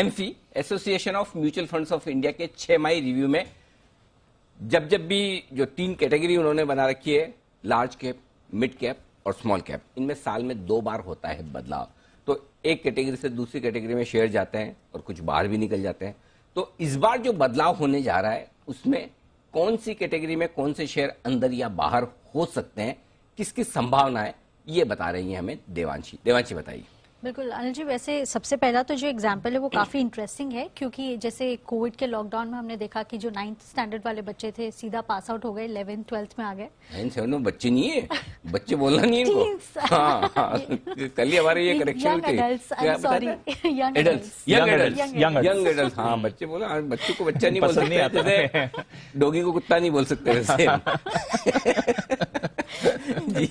AMFI association of mutual funds of India के छह मई review में जब जब भी जो तीन कैटेगरी उन्होंने बना रखी है लार्ज कैप मिड कैप और स्मॉल कैप इनमें साल में दो बार होता है बदलाव तो एक कैटेगरी से दूसरी कैटेगरी में शेयर जाते हैं और कुछ बाहर भी निकल जाते हैं तो इस बार जो बदलाव होने जा रहा है उसमें कौन सी कैटेगरी में कौन से शेयर अंदर या बाहर हो सकते हैं किसकी संभावना है ये बता रही है हमें देवांशी देवांशी बताइए बिल्कुल अनिल जी वैसे सबसे पहला तो जो एग्जाम्पल है वो काफी इंटरेस्टिंग है क्योंकि जैसे कोविड के लॉकडाउन में हमने देखा कि जो नाइन्थ स्टैंडर्ड वाले बच्चे थे सीधा पास आउट हो गए इलेवेंथ ट्वेल्थ में आ गए में बच्चे नहीं है बच्चे बोलना नहीं इनको हाँ, हाँ, हाँ। कल ही हमारे ये करेक्शन सॉरी यंग एडल्ट हाँ बच्चे बोला बच्चों को बच्चा नहीं बोल सकते डोगी को कुत्ता नहीं बोल सकते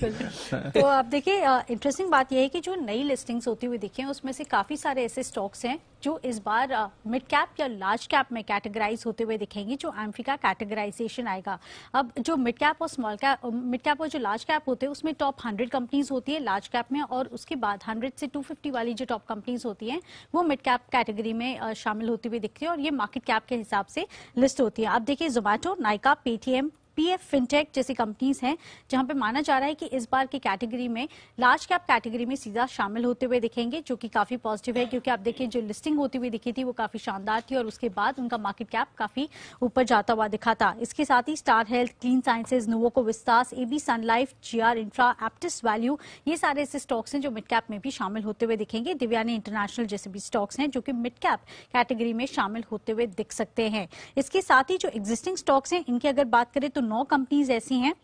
तो आप देखिए इंटरेस्टिंग बात यह है कि जो नई लिस्टिंग्स होती हुई दिखी उसमें से काफी सारे ऐसे स्टॉक्स हैं जो इस बार मिड कैप या लार्ज कैप में कैटेगराइज होते हुए दिखेंगे जो एम्फी का कैटेगराइजेशन आएगा अब जो मिड कैप और स्मॉल कैप मिड कैप और जो लार्ज कैप होते हैं उसमें टॉप हंड्रेड कंपनीज होती है लार्ज कैप में और उसके बाद हंड्रेड से टू फिफ्टी वाली जो टॉप कंपनीज होती हैं वो मिड कैप कैटेगरी में शामिल होती हुई दिखती है और ये मार्केट कैप के हिसाब से लिस्ट होती है आप देखिए Zomato Nykaa Paytm PF fintech जैसी कंपनीज हैं जहां पे माना जा रहा है कि इस बार की कैटेगरी में लार्ज कैप कैटेगरी में सीधा शामिल होते हुए दिखेंगे जो कि काफी पॉजिटिव है क्योंकि आप देखिए जो लिस्टिंग होती हुई दिखी थी वो काफी शानदार थी और उसके बाद उनका मार्केट कैप काफी ऊपर जाता हुआ दिखा था इसके साथ ही Star Health Clean Sciences Nuvoco Vistas AB Sun Life GR Infra Aptus Value ये सारे ऐसे स्टॉक्स हैं जो मिड कैप में भी शामिल होते हुए दिखेंगे दिव्यानी इंटरनेशनल जैसे भी स्टॉक्स हैं जो कि मिड कैप कैटेगरी में शामिल होते हुए दिख सकते हैं इसके साथ ही जो एग्जिस्टिंग स्टॉक्स हैं इनकी अगर बात करें तो नौ तो कंपनीज ऐसी हैं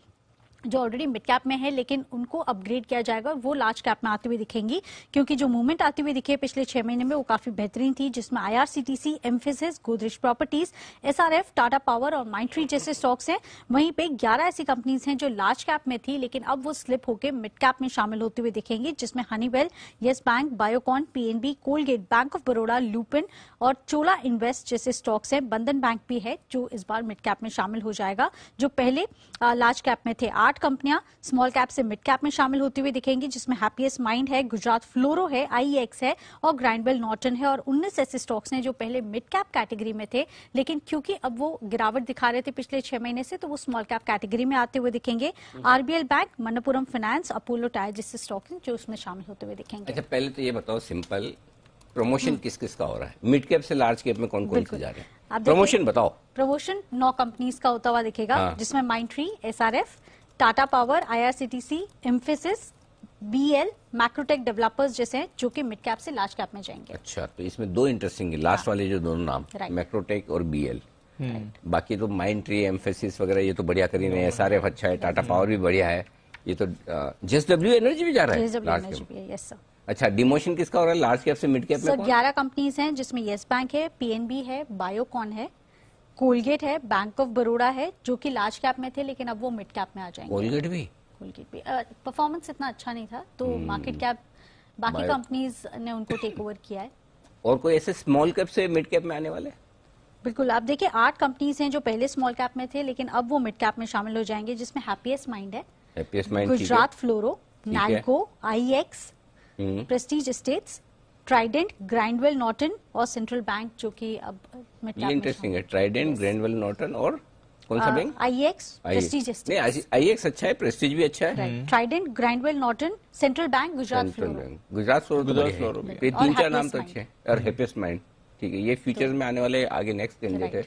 जो ऑलरेडी मिड कैप में है लेकिन उनको अपग्रेड किया जाएगा वो लार्ज कैप में आते हुए दिखेंगी क्योंकि जो मूवमेंट आती हुई दिखे पिछले छह महीने में वो काफी बेहतरीन थी जिसमें IRCTC Mphasis Godrej Properties SRF Tata Power और माइंट्री जैसे स्टॉक्स हैं वहीं पे ग्यारह ऐसी कंपनीज हैं जो लार्ज कैप में थी लेकिन अब वो स्लिप होकर मिड कैप में शामिल होते हुए दिखेंगी जिसमें Honeywell Yes Bank Biocon PNB Colgate Bank of Baroda Lupin और चोला इन्वेस्ट जैसे स्टॉक्स हैं बंधन बैंक भी है जो इस बार मिड कैप में शामिल हो जाएगा जो पहले लार्ज कैप में थे आठ आठ कंपनियां स्मॉल कैप से मिड कैप में शामिल होती हुई दिखेंगी जिसमें हैप्पीएस्ट माइंड है गुजरात फ्लोरो है आईएक्स e है और ग्राइंडबेल नॉर्टन है और उन्नीस ऐसे स्टॉक्स हैं जो पहले मिड कैप कैटेगरी में थे लेकिन क्योंकि अब वो गिरावट दिखा रहे थे पिछले छह महीने से तो वो स्मॉल कैप कैटेगरी में आते हुए दिखेंगे RBL Bank Manappuram Finance Apollo Tyre जैसे स्टॉक जो उसमें शामिल होते हुए दिखेंगे अच्छा पहले तो ये बताओ सिंपल प्रमोशन किस किस का हो रहा है मिड कैप से लार्ज कैप में कौन कौन से जा रहे हैं प्रमोशन बताओ प्रमोशन नौ कंपनीज का होता हुआ दिखेगा हाँ। जिसमें Mindtree S R F Tata Power IRCTC Mphasis BL Macrotech Developers जैसे हैं जो कि मिड कैप से लार्ज कैप में जाएंगे अच्छा तो इसमें दो इंटरेस्टिंग है लास्ट हाँ। वाले जो दोनों नाम मैक्रोटेक और बीएल हम्म। बाकी तो माइंड ट्री एम्फेसिस वगैरह ये तो बढ़िया कर ही रहे एस अच्छा है टाटा पावर हम्म। भी बढ़िया है ये तो डब्ल्यू एनर्जी भी जा रहा है अच्छा डिमोशन किसका हो रहा है लार्ज कैप से मिड कैप में ग्यारह कंपनीज हैं जिसमें येस बैंक है पीएनबी है बायोकॉन है कोलगेट है बैंक ऑफ बड़ोड़ा है जो कि लार्ज कैप में थे लेकिन अब वो मिड कैप में आ जाएंगे कोलगेट भी कोलगेट भी परफॉर्मेंस इतना अच्छा नहीं था तो मार्केट hmm. कैप बाकी कंपनीज ने उनको टेक ओवर किया है और कोई ऐसे स्मॉल कैप से मिड कैप में आने वाले बिल्कुल आप देखिए आठ कंपनीज हैं जो पहले स्मॉल कैप में थे लेकिन अब वो मिड कैप में शामिल हो जाएंगे जिसमें हैप्पीएस्ट माइंड है गुजरात फ्लोरो नाइको IEX Prestige Estates Trident Grindwell Norton और सेंट्रल बैंक जो कि अब ये इंटरेस्टिंग है ट्राइडेंट ग्राइंडवेल नॉटन और कौन सा बैंक आई एक्स प्रेस्टीज अच्छा है प्रेस्टीज भी अच्छा है Trident Grindwell Norton Central Bank Gujarat Gujarat Fluoro Gujarat Fluoro ये तीन चार नाम तो अच्छे और हैप्पीस्ट माइंड ठीक है ये फ्यूचर तो में आने वाले आगे नेक्स्ट कैंडिडेट है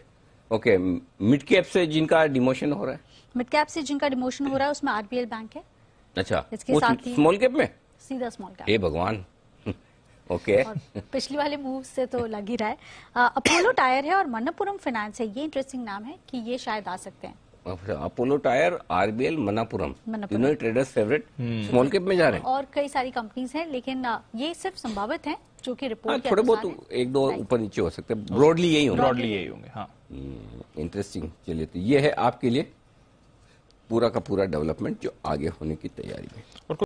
ओके मिड कैप से जिनका डिमोशन हो रहा है मिड कैप से जिनका डिमोशन हो रहा है उसमें आरबीएल बैंक है अच्छा इसके साथ स्मॉल कैप में सीधा स्मॉल कैप हे भगवान ओके okay. पिछली वाले मूव से तो लग ही रहा है अपोलो टायर है और मन्नापुरम फाइनेंस है ये इंटरेस्टिंग नाम है कि ये शायद आ सकते हैं Apollo Tyre RBL Manappuram unit traders favourite small cap में जा रहे हैं और कई सारी कंपनीज हैं लेकिन ये सिर्फ संभावित है जो की रिपोर्ट हाँ, थोड़े बहुत एक दो ऊपर नीचे हो सकते हैं ब्रॉडली यही होंगे ब्रॉडली यही होंगे इंटरेस्टिंग हाँ। हम्म, चलिए तो ये है आपके लिए पूरा का पूरा डेवलपमेंट जो आगे होने की तैयारी में